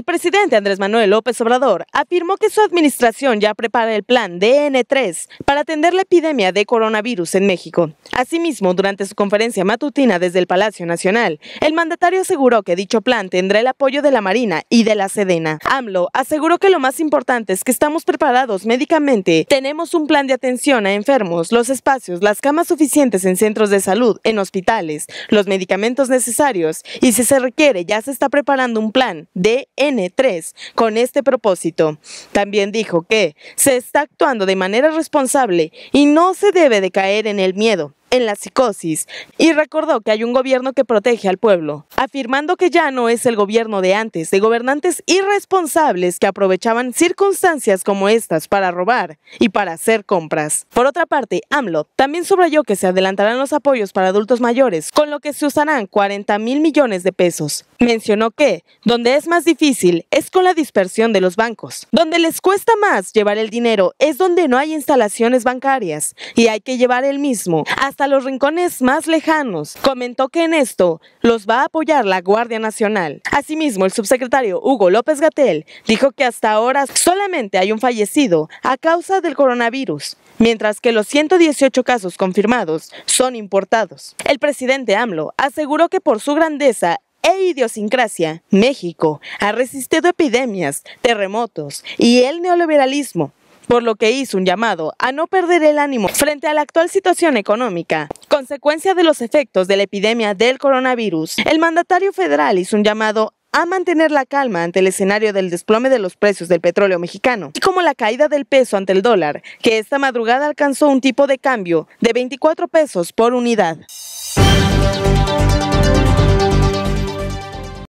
El presidente Andrés Manuel López Obrador afirmó que su administración ya prepara el plan DN3 para atender la epidemia de coronavirus en México. Asimismo, durante su conferencia matutina desde el Palacio Nacional, el mandatario aseguró que dicho plan tendrá el apoyo de la Marina y de la Sedena. AMLO aseguró que lo más importante es que estamos preparados médicamente, tenemos un plan de atención a enfermos, los espacios, las camas suficientes en centros de salud, en hospitales, los medicamentos necesarios y si se requiere ya se está preparando un plan DN N3 con este propósito. También dijo que se está actuando de manera responsable y no se debe de caer en el miedo, en la psicosis y recordó que hay un gobierno que protege al pueblo, afirmando que ya no es el gobierno de antes, de gobernantes irresponsables que aprovechaban circunstancias como estas para robar y para hacer compras. Por otra parte, AMLO también subrayó que se adelantarán los apoyos para adultos mayores, con lo que se usarán 40 mil millones de pesos. Mencionó que, donde es más difícil es con la dispersión de los bancos. Donde les cuesta más llevar el dinero es donde no hay instalaciones bancarias y hay que llevar el mismo hasta los rincones más lejanos. Comentó que en esto los va a apoyar la Guardia Nacional. Asimismo, el subsecretario Hugo López Gatel dijo que hasta ahora solamente hay un fallecido a causa del coronavirus, mientras que los 118 casos confirmados son importados. El presidente AMLO aseguró que por su grandeza e idiosincrasia, México ha resistido epidemias, terremotos y el neoliberalismo, por lo que hizo un llamado a no perder el ánimo frente a la actual situación económica. Consecuencia de los efectos de la epidemia del coronavirus, el mandatario federal hizo un llamado a mantener la calma ante el escenario del desplome de los precios del petróleo mexicano, y como la caída del peso ante el dólar, que esta madrugada alcanzó un tipo de cambio de 24 pesos por unidad.